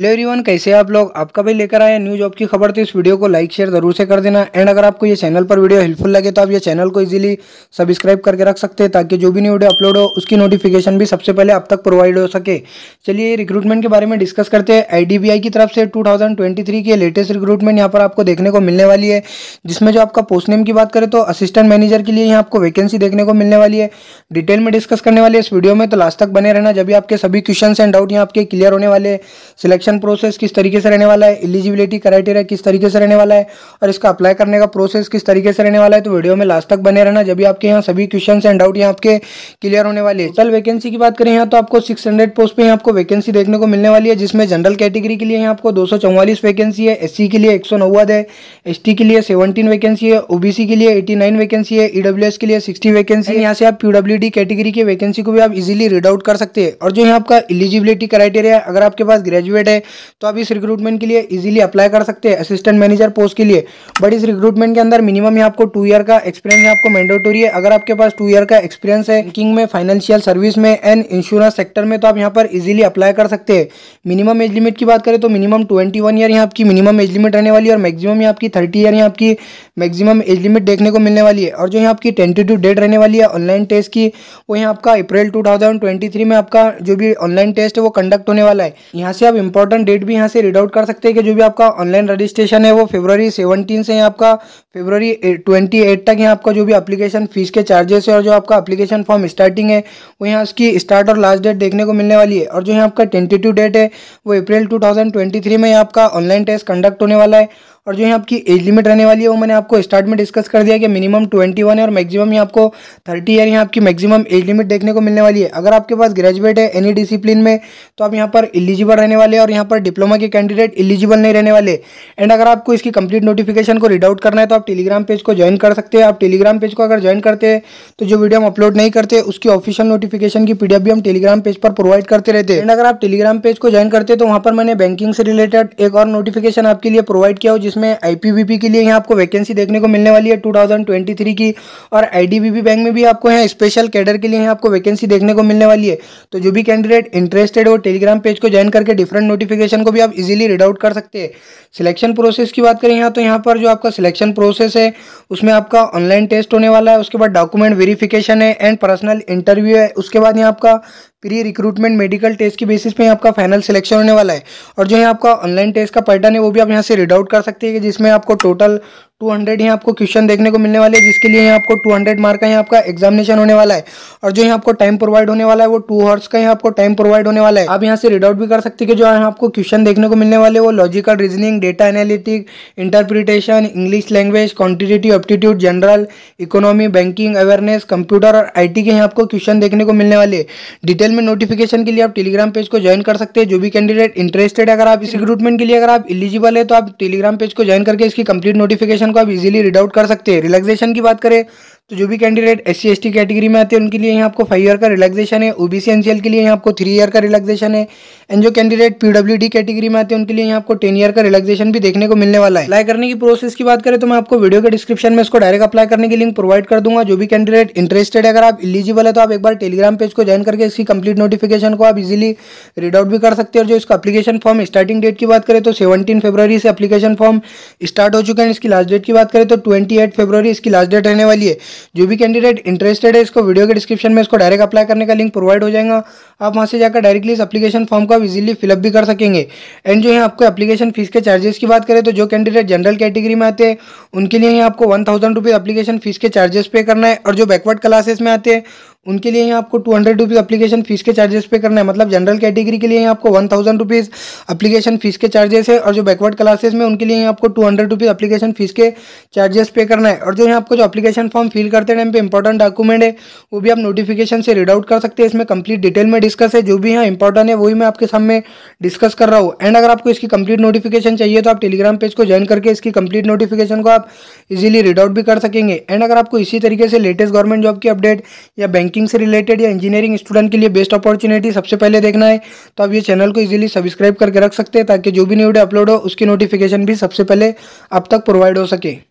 hello everyone कैसे आप लोग आपका भाई लेकर आए न्यू जॉब की खबर तो इस वीडियो को लाइक शेयर जरूर से कर देना एंड अगर आपको ये चैनल पर वीडियो हेल्पफुल लगे तो आप ये चैनल को इजीली सब्सक्राइब करके रख सकते हैं ताकि जो भी न्यू वीडियो अपलोड हो उसकी नोटिफिकेशन भी सबसे पहले आप तक प्रोवाइड हो सके चलिए रिक्रूटमेंट के बारे में डिस्कस करते हैं आई की तरफ से टू की लेटेस्ट रिक्रूटमेंट यहाँ पर आपको देखने को मिलने वाली है जिसमें जो आपका पोस्ट नेम की बात करें तो असिस्टेंट मैनेजर के लिए यहाँ आपको वैकेंसी देखने को मिलने वाली है डिटेल में डिस्कस करने वाले इस वीडियो में तो लास्ट तक बने रहना जब भी आपके सभी क्वेश्चन एंड डाउट यहाँ आपके क्लियर होने वाले सिलेक्शन सिलेक्शन प्रोसेस किस तरीके से रहने वाला है एलिजिबिलिटी क्राइटेरिया किस तरीके से रहने वाला है और इसका अप्लाई करने का प्रोसेस किस तरीके से रहने वाला है तो वीडियो में लास्ट तक बने रहना जब आपके यहाँ सभी क्वेश्चन एंड डाउट यहाँ आपके क्लियर होने वाले हैं टोटल वैकेंसी की बात करें यहाँ तो आपको सिक्स पोस्ट पर आपको वैकेंसी देखने को मिलने वाली है जिसमें जनरल कैटेगरी के लिए यहाँ आपको दो वैकेंसी है एस के लिए एक है एस के लिए सेवनटीन वैकेंसी है ओबीसी के लिए एटी वैकेंसी है ईडब्ल्यू e के लिए सिक्सटी वैकेंसी है यहाँ से आप पीडब्ल्यू कैटेगरी की वैकेंसी को भी आप इजिली रीड आउट कर सकते हैं और जो यहाँ आपका एलिजिबिलिटी क्राइटेरिया अगर आपके पास ग्रेजुएट है है तो आप इस रिक्रूटमेंट के लिए इजीली अप्लाई कर सकते हैं असिस्टेंट मैनेजर पोस्ट के लिए बट इस रिक्रूटमेंट के अंदर मिनिमम ही आपको टू ईयर का एक्सपीरियंस है आपको मैंडेटोरी है अगर आपके पास टू ईयर का एक्सपीरियंस है बैंकिंग में फाइनेंशियल सर्विस में एंड इंश्योरेंस सेक्टर में तो आप यहाँ पर इजिली अप्लाई कर सकते हैं मिनिमम एज लिमिट की बात करें तो मिनिमम ट्वेंटी वन ईयर आपकी मिनिमम एज लिमिट रहने वाली है और मैक्सिमम यहाँ आपकी थर्टी ईयर यहाँ आपकी मैक्सिमम एज लिमिट देखने को मिलने वाली है और जो यहाँ आपकी टेंटेटिव डेट रहने वाली है ऑनलाइन टेस्ट की वो यहाँ आपका अप्रैल टू में आपका जो भी ऑनलाइन टेस्ट है वो कंडक्ट होने वाला है यहाँ से आप इंपॉर्टेंट डेट भी यहाँ से रीड आउट कर सकते हैं कि जो भी आपका ऑनलाइन रजिस्ट्रेशन है वो फेब्रवरी सेवनटीन से आपका फेब्रवरी ट्वेंटी एट तक यहाँ आपका जो भी अप्लीकेशन फीस के चार्जेस है और जो आपका अपलीकेशन फॉर्म स्टार्टिंग है वो यहाँ उसकी स्टार्ट और लास्ट डेट देखने को मिलने वाली है और जो यहाँ आपका ट्वेंटी डेट है वो अप्रैल टू में यहाँ आपका ऑनलाइन टेस्ट कंडक्ट होने वाला है और जो है आपकी एज लिमिट रहने वाली है वो मैंने आपको स्टार्ट में डिस्कस कर दिया कि मिनिमम ट्वेंटी वन है और मैक्सिमम ही आपको थर्टी ईयर यहाँ आपकी मैक्सिमम एज लिमिट देखने को मिलने वाली है अगर आपके पास ग्रेजुएट है एनी डिसिप्लिन में तो आप यहाँ पर एलिजिबल रहने वाले हैं और यहाँ पर डिप्लोमा के कैंडिडेट इलिजिबल नहीं रहने वाले एंड अगर आपको इसकी कंप्लीट नोटिफिकेशन को रीड आउट करना है तो आप टेलीग्राम पेज को ज्वाइन कर सकते हैं आप टेलीग्राम पेज को अगर ज्वाइन करते हैं तो जो वीडियो हम अपलोड नहीं करते उसकी ऑफिशियल नोटिफिकेशन की पीडीएफ भी हम टेलीग्राम पेज पर प्रोवाइड करते रहते हैं एंड अगर आप टेलीग्राम पेज को ज्वाइन करते हैं तो वहाँ पर मैंने बैंकिंग से रिलेटेड एक और नोटिफिकेशन आपके लिए प्रोवाइड किया हो जिसमें जिसमें आईपीबीपी के लिए यहाँ आपको वैकेंसी देखने को मिलने वाली है 2023 की और आईडीबीपी बैंक में भी आपको यहाँ स्पेशल कैडर के लिए यहाँ आपको वैकेंसी देखने को मिलने वाली है तो जो भी कैंडिडेट इंटरेस्टेड हो टेलीग्राम पेज को ज्वाइन करके डिफरेंट नोटिफिकेशन को भी आप इजिली रीड आउट कर सकते हैं सिलेक्शन प्रोसेस की बात करें यहाँ तो यहाँ पर जो आपका सिलेक्शन प्रोसेस है उसमें आपका ऑनलाइन टेस्ट होने वाला है उसके बाद डॉक्यूमेंट वेरिफिकेशन है एंड पर्सनल इंटरव्यू है उसके बाद यहाँ आपका प्री रिक्रूटमेंट मेडिकल टेस्ट की बेसिस पे आपका फाइनल सिलेक्शन होने वाला है और जो है आपका ऑनलाइन टेस्ट का पैटर्न है वो भी आप यहाँ से रीड आउट कर सकते हैं कि जिसमें आपको टोटल टू हंड्रेड यहाँ आपको क्वेश्चन देखने को मिलने वाले हैं जिसके लिए यहाँ आपको टू हंड्रेड मार्क का यहाँ आपका एग्जामिनेशन होने वाला है और जो यहाँ आपको टाइम प्रोवाइड होने वाला है वो टू हॉर्स का यहाँ आपको टाइम प्रोवाइड होने वाला है आप यहाँ से रीड आउट भी कर सकते हैं कि जो यहाँ आपको क्वेश्चन देखने को मिलने वाले वो logical reasoning data analytic interpretation English language quantitative aptitude general economy banking awareness computer और आई के यहाँ आपको क्वेश्चन देखने को मिलने वाले डिटेल में नोटिफिकेशन के लिए आप टेलीग्राम पेज को ज्वाइन कर सकते हैं जो भी कैंडिडेट इंटरेस्टेड अगर आप इस रिक्रूटमेंट के लिए अगर आप इलिजिबल है तो आप टेलीग्राम पेज को ज्वाइन करके इसकी कंप्लीट नोटिफिकेशन रिलैक्सेशन को आप इजीली रीड आउट कर सकते हैं रिलैक्सेशन की बात करें तो जो भी कैंडिडेट एस सी कैटेगरी में आते हैं उनके लिए यहाँ आपको फाइव ईयर का रिलैक्सेशन है ओबीसी एनसीएल के लिए यहाँ आपको थ्री ईयर का रिलैक्सेशन है एंड जो कैंडिडेट पीडब्ल्यूडी कैटेगरी में आते हैं उनके लिए यहाँ आपको टेन ईयर का रिलैक्सेशन भी देखने को मिलने वाला है अप्लाई करने की प्रोसेस की बात करें तो मैं आपको वीडियो के डिस्क्रिप्शन में इसको डायरेक्ट अप्लाई करने की लिंक प्रोवाइड कर दूंगा जो भी कैंडिडेट इंटरेस्टेड है अगर आप इलिजिबल है तो आप एक बार टेलीग्राम पेज को ज्वाइन करके इसकी कंप्लीट नोटिफिकेशन को आप इजिली रीड आउट भी कर सकते हैं और जो इसका अपलीकेशन फॉर्म स्टार्टिंग डेट की बात करें तो सेवनटीन फेब्रवरी से अपलीकेशन फॉर्म स्टार्ट हो चुके हैं इसकी लास्ट डेट की बात करें तो ट्वेंटी एट इसकी लास्ट डेट रहने वाली है जो भी कैंडिडेट इंटरेस्टेड है इसको वीडियो के डिस्क्रिप्शन में इसको डायरेक्ट अप्लाई करने का लिंक प्रोवाइड हो जाएगा आप वहाँ से जाकर डायरेक्टली इस अपलीकेशन फॉर्म को आप इजिली फिलअप भी कर सकेंगे एंड जो है आपको अपलीकेशन फीस के चार्जेस की बात करें तो जो कैंडिडेट जनरल कैटेगरी में आते हैं उनके लिए आपको वन थाउजेंड रुपीज़ फीस के चार्जेस पे करना है और जो बैकवर्ड क्लासेस में आते हैं उनके लिए यहाँ आपको two hundred rupees application fees के चार्जेस पे करना है मतलब जनरल कैटेगरी के लिए आपको one thousand rupees application fees के चार्जेस है और जो बैकवर्ड क्लासेस में उनके लिए आपको two hundred rupees application fees के चार्जेस पे करना है और जो यहाँ आपको जो अपलीकेशन फॉर्म फिल करते टाइम पे इंपॉर्टेंट डॉक्यूमेंट है वो भी आप नोटिफिकेशन से रीड आउट कर सकते हैं इसमें कंप्लीट डिटेल में डिस्कस है जो भी यहाँ इंपॉर्टेंट है वही मैं आपके सामने डिस्कस कर रहा हूँ एंड अगर आपको इसकी कंप्लीट नोटिफिकेशन चाहिए तो आप टेलीग्राम पेज को ज्वाइन करके इसकी कंप्लीट नोटिफिकेशन को आप इजिली रीड आउट भी कर सकेंगे एंड अगर आपको इसी तरीके से लेटेस्ट गवर्नमेंट जॉब की अपडेट या बैंकिंग कोचिंग से रिलेटेड या इंजीनियरिंग स्टूडेंट के लिए बेस्ट अपॉर्चुनिटी सबसे पहले देखना है तो आप ये चैनल को इजीली सब्सक्राइब करके रख सकते हैं ताकि जो भी न्यू वीडियो अपलोड हो उसकी नोटिफिकेशन भी सबसे पहले अब तक प्रोवाइड हो सके